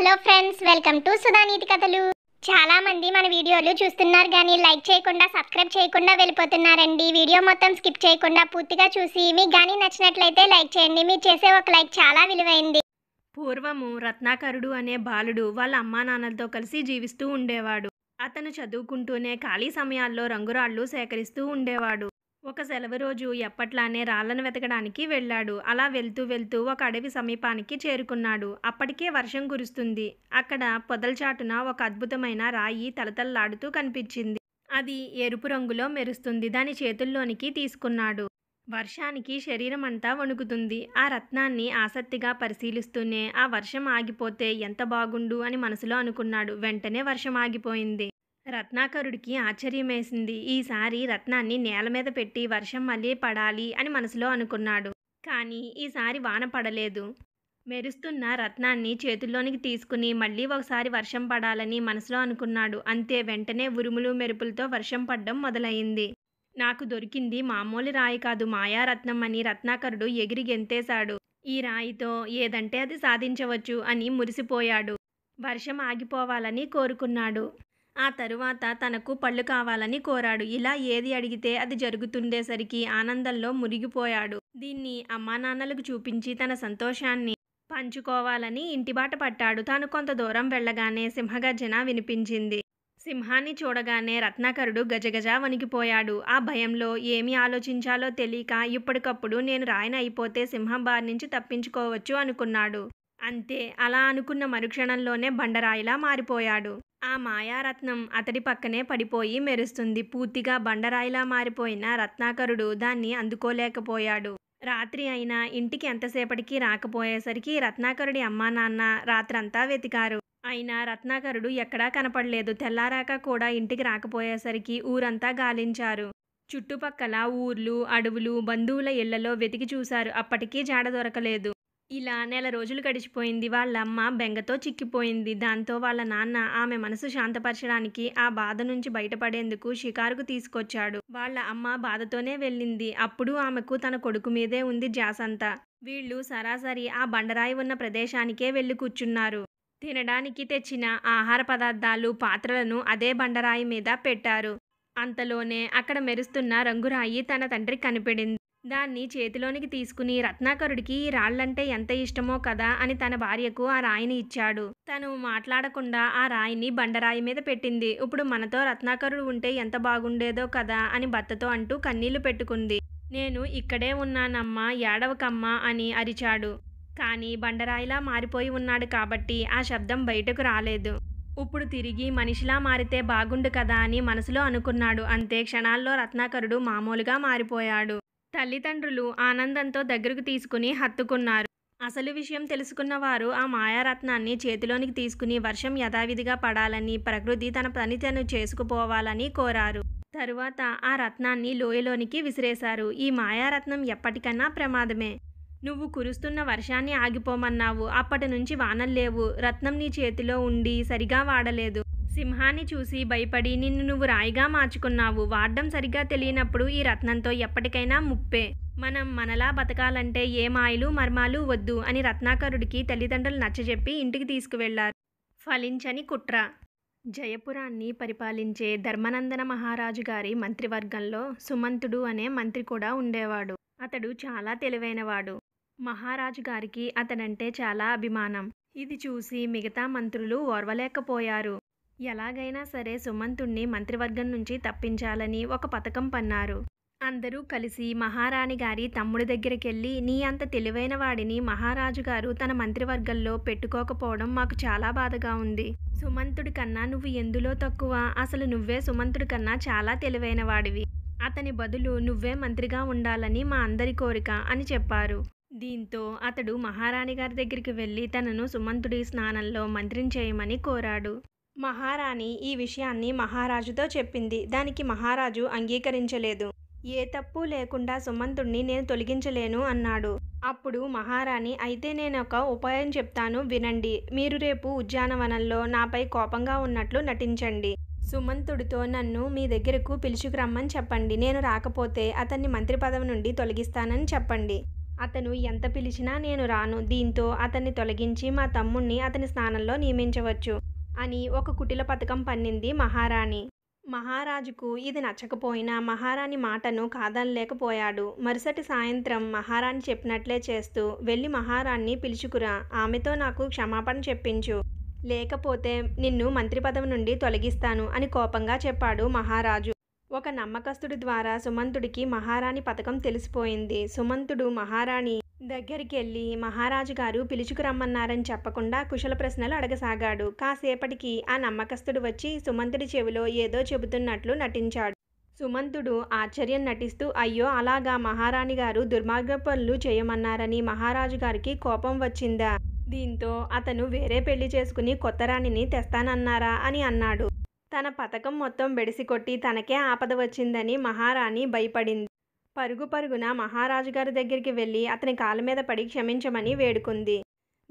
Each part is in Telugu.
హలో ఫ్రెండ్స్ వెల్కమ్ టు సుధానీతి కథలు చాలా మంది మన వీడియోలు చూస్తున్నారు కానీ లైక్ చేయకుండా సబ్స్క్రైబ్ చేయకుండా వెళ్ళిపోతున్నారండి వీడియో మొత్తం స్కిప్ చేయకుండా పూర్తిగా చూసి మీకు కానీ నచ్చినట్లయితే లైక్ చేయండి మీరు చేసే ఒక లైక్ చాలా విలువైంది పూర్వము రత్నాకరుడు అనే బాలుడు వాళ్ళ అమ్మా నాన్నలతో కలిసి జీవిస్తూ ఉండేవాడు అతను చదువుకుంటూనే ఖాళీ సమయాల్లో రంగురాళ్ళు సేకరిస్తూ ఉండేవాడు ఒక సెలవు రోజు ఎప్పట్లానే రాళ్లను వెతకడానికి వెళ్ళాడు అలా వెళ్తూ వెళ్తూ ఒక అడవి సమీపానికి చేరుకున్నాడు అప్పటికే వర్షం కురుస్తుంది అక్కడ చాటున ఒక అద్భుతమైన రాయి తలతల్లాడుతూ కనిపించింది అది ఎరుపు రంగులో మెరుస్తుంది దాని చేతుల్లోనికి తీసుకున్నాడు వర్షానికి శరీరం అంతా వణుకుతుంది ఆ రత్నాన్ని ఆసక్తిగా పరిశీలిస్తూనే ఆ వర్షం ఆగిపోతే ఎంత బాగుండు అని మనసులో అనుకున్నాడు వెంటనే వర్షం ఆగిపోయింది రత్నాకరుడికి ఆశ్చర్యమేసింది ఈసారి రత్నాన్ని నేల మీద పెట్టి వర్షం మళ్ళీ పడాలి అని మనసులో అనుకున్నాడు కానీ ఈసారి వాన పడలేదు మెరుస్తున్న రత్నాన్ని చేతుల్లోనికి తీసుకుని మళ్ళీ ఒకసారి వర్షం పడాలని మనసులో అనుకున్నాడు అంతే వెంటనే ఉరుములు మెరుపులతో వర్షం పడడం మొదలైంది నాకు దొరికింది మామూలు రాయి కాదు మాయారత్నం అని రత్నాకరుడు ఎగిరి గెంతేశాడు ఈ రాయితో ఏదంటే అది సాధించవచ్చు అని మురిసిపోయాడు వర్షం ఆగిపోవాలని కోరుకున్నాడు ఆ తరువాత తనకు పళ్ళు కావాలని కోరాడు ఇలా ఏది అడిగితే అది జరుగుతుండేసరికి ఆనందంలో మురిగిపోయాడు దీన్ని అమ్మానాన్నలకు చూపించి తన సంతోషాన్ని పంచుకోవాలని ఇంటిబాట పట్టాడు తాను కొంత దూరం వెళ్ళగానే సింహగర్జన వినిపించింది సింహాన్ని చూడగానే రత్నాకరుడు గజగజ వణికిపోయాడు ఆ భయంలో ఏమి ఆలోచించాలో తెలియక ఇప్పటికప్పుడు నేను రాయన అయిపోతే సింహం బారి నుంచి తప్పించుకోవచ్చు అనుకున్నాడు అంతే అలా అనుకున్న మరుక్షణంలోనే బండరాయిలా మారిపోయాడు ఆ మాయారత్నం అతడి పక్కనే పడిపోయి మెరుస్తుంది పూర్తిగా బండరాయిలా మారిపోయిన రత్నాకరుడు దాన్ని అందుకోలేకపోయాడు రాత్రి అయినా ఇంటికి ఎంతసేపటికి రాకపోయేసరికి రత్నాకరుడి అమ్మా నాన్న రాత్రంతా వెతికారు అయినా రత్నాకరుడు ఎక్కడా కనపడలేదు తెల్లారాక కూడా ఇంటికి రాకపోయేసరికి ఊరంతా గాలించారు చుట్టుపక్కల ఊర్లు అడవులు బంధువుల ఇళ్లలో వెతికి చూశారు అప్పటికీ జాడ దొరకలేదు ఇలా నెల రోజులు గడిచిపోయింది వాళ్ళ అమ్మ బెంగతో చిక్కిపోయింది దాంతో వాళ్ళ నాన్న ఆమె మనసు శాంతపరచడానికి ఆ బాధ నుంచి బయటపడేందుకు షికారుకు తీసుకొచ్చాడు వాళ్ళ అమ్మ బాధతోనే వెళ్ళింది అప్పుడు ఆమెకు తన కొడుకు మీదే ఉంది జాసంతా వీళ్ళు సరాసరి ఆ బండరాయి ఉన్న ప్రదేశానికే వెళ్ళి కూర్చున్నారు తినడానికి తెచ్చిన ఆహార పదార్థాలు పాత్రలను అదే బండరాయి మీద పెట్టారు అంతలోనే అక్కడ మెరుస్తున్న రంగురాయి తన తండ్రికి కనిపడింది దాన్ని చేతిలోనికి తీసుకుని రత్నాకరుడికి ఈ రాళ్ళంటే ఎంత ఇష్టమో కదా అని తన భార్యకు ఆ రాయిని ఇచ్చాడు తను మాట్లాడకుండా ఆ రాయిని బండరాయి మీద పెట్టింది ఇప్పుడు మనతో రత్నాకరుడు ఉంటే ఎంత బాగుండేదో కదా అని భర్తతో అంటూ కన్నీళ్లు పెట్టుకుంది నేను ఇక్కడే ఉన్నానమ్మా ఏడవకమ్మ అని అరిచాడు కానీ బండరాయిలా మారిపోయి ఉన్నాడు కాబట్టి ఆ శబ్దం బయటకు రాలేదు ఇప్పుడు తిరిగి మనిషిలా మారితే బాగుండు కదా అని మనసులో అనుకున్నాడు అంతే క్షణాల్లో రత్నాకరుడు మామూలుగా మారిపోయాడు తల్లిదండ్రులు ఆనందంతో దగ్గరకు తీసుకుని హత్తుకున్నారు అసలు విషయం తెలుసుకున్న వారు ఆ మాయారత్నాన్ని చేతిలోనికి తీసుకుని వర్షం యథావిధిగా పడాలని ప్రకృతి తన పని తను చేసుకుపోవాలని కోరారు తరువాత ఆ రత్నాన్ని లోయలోనికి విసిరేశారు ఈ మాయారత్నం ఎప్పటికన్నా ప్రమాదమే నువ్వు కురుస్తున్న వర్షాన్ని ఆగిపోమన్నావు అప్పటి నుంచి వానలు లేవు రత్నం నీ చేతిలో ఉండి సరిగా వాడలేదు సింహాన్ని చూసి భయపడి నిన్ను నువ్వు రాయిగా మార్చుకున్నావు వాడడం సరిగ్గా తెలియనప్పుడు ఈ రత్నంతో ఎప్పటికైనా ముప్పే మనం మనలా బతకాలంటే ఏ మాయలు మర్మాలు వద్దు అని రత్నాకరుడికి తల్లిదండ్రులు నచ్చజెప్పి ఇంటికి తీసుకువెళ్లారు ఫలించని కుట్ర జయపురాన్ని పరిపాలించే ధర్మనందన మహారాజు గారి మంత్రివర్గంలో సుమంతుడు అనే మంత్రి కూడా ఉండేవాడు అతడు చాలా తెలివైనవాడు మహారాజు గారికి అతడంటే చాలా అభిమానం ఇది చూసి మిగతా మంత్రులు ఓర్వలేకపోయారు ఎలాగైనా సరే సుమంతుణ్ణి మంత్రివర్గం నుంచి తప్పించాలని ఒక పథకం పన్నారు అందరూ కలిసి మహారాణి గారి తమ్ముడి దగ్గరికి వెళ్ళి నీ అంత తెలివైన వాడిని మహారాజు గారు తన మంత్రివర్గంలో పెట్టుకోకపోవడం మాకు చాలా బాధగా ఉంది సుమంతుడి కన్నా నువ్వు ఎందులో తక్కువ అసలు నువ్వే సుమంతుడి కన్నా చాలా తెలివైన వాడివి అతని బదులు నువ్వే మంత్రిగా ఉండాలని మా అందరి కోరిక అని చెప్పారు దీంతో అతడు మహారాణి గారి దగ్గరికి వెళ్ళి తనను సుమంతుడి స్నానంలో మంత్రిని చేయమని కోరాడు మహారాణి ఈ విషయాన్ని మహారాజుతో చెప్పింది దానికి మహారాజు అంగీకరించలేదు ఏ తప్పు లేకుండా సుమంతుణ్ణి నేను తొలగించలేను అన్నాడు అప్పుడు మహారాణి అయితే నేను ఒక ఉపాయం చెప్తాను వినండి మీరు రేపు ఉద్యానవనంలో నాపై కోపంగా ఉన్నట్లు నటించండి సుమంతుడితో నన్ను మీ దగ్గరకు పిలుచుకురమ్మని చెప్పండి నేను రాకపోతే అతన్ని మంత్రి పదవి నుండి తొలగిస్తానని చెప్పండి అతను ఎంత పిలిచినా నేను రాను దీంతో అతన్ని తొలగించి మా తమ్ముణ్ణి అతని స్థానంలో నియమించవచ్చు అని ఒక కుటిల పథకం పన్నింది మహారాణి మహారాజుకు ఇది నచ్చకపోయినా మహారాణి మాటను కాదనలేకపోయాడు మరుసటి సాయంత్రం మహారాణి చెప్పినట్లే చేస్తూ వెళ్ళి మహారాణ్ణి పిలుచుకురా ఆమెతో నాకు క్షమాపణ చెప్పించు లేకపోతే నిన్ను మంత్రి పదవి నుండి తొలగిస్తాను అని కోపంగా చెప్పాడు మహారాజు ఒక నమ్మకస్తుడి ద్వారా సుమంతుడికి మహారాణి పథకం తెలిసిపోయింది సుమంతుడు మహారాణి దగ్గరికి వెళ్ళి మహారాజు గారు పిలుచుకు రమ్మన్నారని చెప్పకుండా కుశల ప్రశ్నలు అడగసాగాడు కాసేపటికి ఆ నమ్మకస్తుడు వచ్చి సుమంతుడి చెవిలో ఏదో చెబుతున్నట్లు నటించాడు సుమంతుడు ఆశ్చర్యం నటిస్తూ అయ్యో అలాగా మహారాణి గారు దుర్మార్గ పనులు చేయమన్నారని మహారాజు గారికి కోపం వచ్చిందా దీంతో అతను వేరే పెళ్లి చేసుకుని కొత్త రాణిని తెస్తానన్నారా అని అన్నాడు తన పథకం మొత్తం బెడిసికొట్టి తనకే ఆపద వచ్చిందని మహారాణి భయపడింది పరుగు పరుగున మహారాజు గారి దగ్గరికి వెళ్ళి అతని కాళ్ళ మీద పడి క్షమించమని వేడుకుంది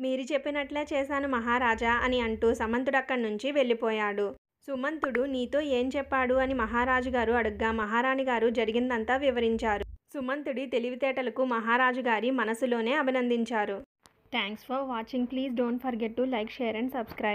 మీరు చెప్పినట్లే చేశాను మహారాజా అని అంటూ సమంతుడు అక్కడి నుంచి వెళ్ళిపోయాడు సుమంతుడు నీతో ఏం చెప్పాడు అని మహారాజు గారు అడుగ్గా మహారాణి గారు జరిగిందంతా వివరించారు సుమంతుడి తెలివితేటలకు మహారాజు గారి మనసులోనే అభినందించారు thanks for watching please don't forget to like share and subscribe